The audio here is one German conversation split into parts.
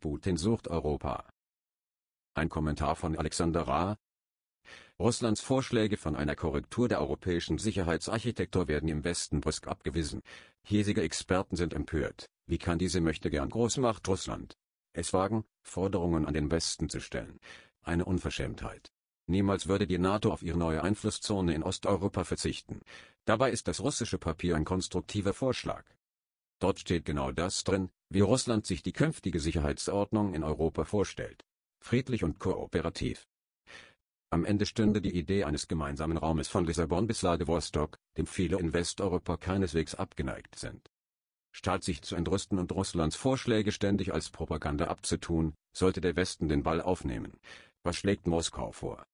Putin sucht Europa. Ein Kommentar von Alexander Ra. Russlands Vorschläge von einer Korrektur der europäischen Sicherheitsarchitektur werden im Westen brüsk abgewiesen. Hiesige Experten sind empört. Wie kann diese mächtegern Großmacht Russland es wagen, Forderungen an den Westen zu stellen? Eine Unverschämtheit. Niemals würde die NATO auf ihre neue Einflusszone in Osteuropa verzichten. Dabei ist das russische Papier ein konstruktiver Vorschlag. Dort steht genau das drin, wie Russland sich die künftige Sicherheitsordnung in Europa vorstellt. Friedlich und kooperativ. Am Ende stünde die Idee eines gemeinsamen Raumes von Lissabon bis Ladewostok, dem viele in Westeuropa keineswegs abgeneigt sind. Statt sich zu entrüsten und Russlands Vorschläge ständig als Propaganda abzutun, sollte der Westen den Ball aufnehmen. Was schlägt Moskau vor?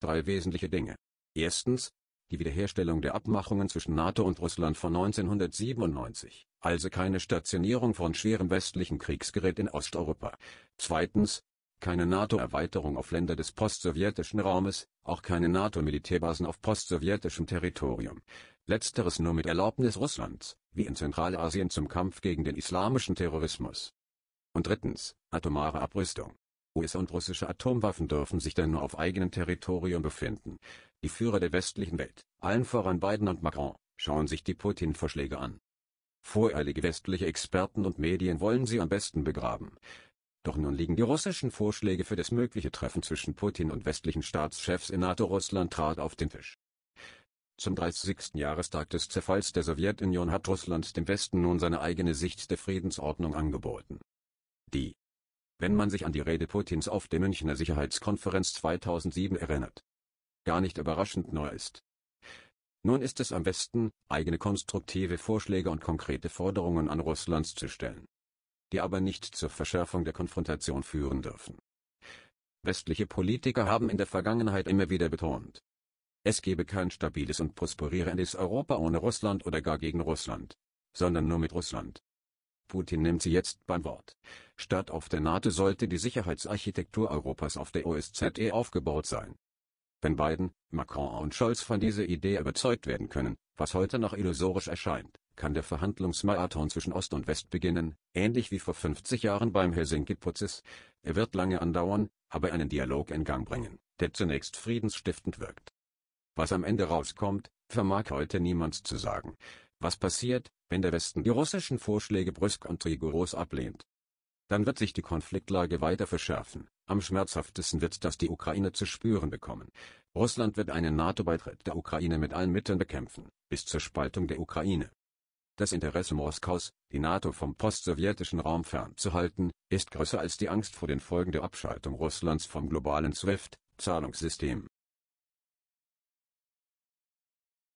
Drei wesentliche Dinge. Erstens, die Wiederherstellung der Abmachungen zwischen NATO und Russland von 1997 also keine Stationierung von schwerem westlichen Kriegsgerät in Osteuropa. Zweitens, keine NATO-Erweiterung auf Länder des postsowjetischen Raumes, auch keine NATO-Militärbasen auf postsowjetischem Territorium. Letzteres nur mit Erlaubnis Russlands, wie in Zentralasien zum Kampf gegen den islamischen Terrorismus. Und drittens, atomare Abrüstung. US und russische Atomwaffen dürfen sich dann nur auf eigenem Territorium befinden. Die Führer der westlichen Welt, allen voran Biden und Macron, schauen sich die Putin-Vorschläge an. Voreilige westliche Experten und Medien wollen sie am besten begraben. Doch nun liegen die russischen Vorschläge für das mögliche Treffen zwischen Putin und westlichen Staatschefs in NATO-Russland trat auf den Tisch. Zum 30. Jahrestag des Zerfalls der Sowjetunion hat Russland dem Westen nun seine eigene Sicht der Friedensordnung angeboten. Die wenn man sich an die Rede Putins auf der Münchner Sicherheitskonferenz 2007 erinnert. Gar nicht überraschend neu ist, nun ist es am besten, eigene konstruktive Vorschläge und konkrete Forderungen an Russland zu stellen, die aber nicht zur Verschärfung der Konfrontation führen dürfen. Westliche Politiker haben in der Vergangenheit immer wieder betont, es gebe kein stabiles und prosperierendes Europa ohne Russland oder gar gegen Russland, sondern nur mit Russland. Putin nimmt sie jetzt beim Wort. Statt auf der NATO sollte die Sicherheitsarchitektur Europas auf der OSZE aufgebaut sein. Wenn Biden, Macron und Scholz von dieser Idee überzeugt werden können, was heute noch illusorisch erscheint, kann der Verhandlungsmarathon zwischen Ost und West beginnen, ähnlich wie vor 50 Jahren beim Helsinki-Prozess. Er wird lange andauern, aber einen Dialog in Gang bringen, der zunächst friedensstiftend wirkt. Was am Ende rauskommt, vermag heute niemand zu sagen. Was passiert, wenn der Westen die russischen Vorschläge brüsk und rigoros ablehnt? dann wird sich die Konfliktlage weiter verschärfen. Am schmerzhaftesten wird das die Ukraine zu spüren bekommen. Russland wird einen NATO-Beitritt der Ukraine mit allen Mitteln bekämpfen, bis zur Spaltung der Ukraine. Das Interesse Moskaus, die NATO vom postsowjetischen Raum fernzuhalten, ist größer als die Angst vor den Folgen der Abschaltung Russlands vom globalen SWIFT-Zahlungssystem.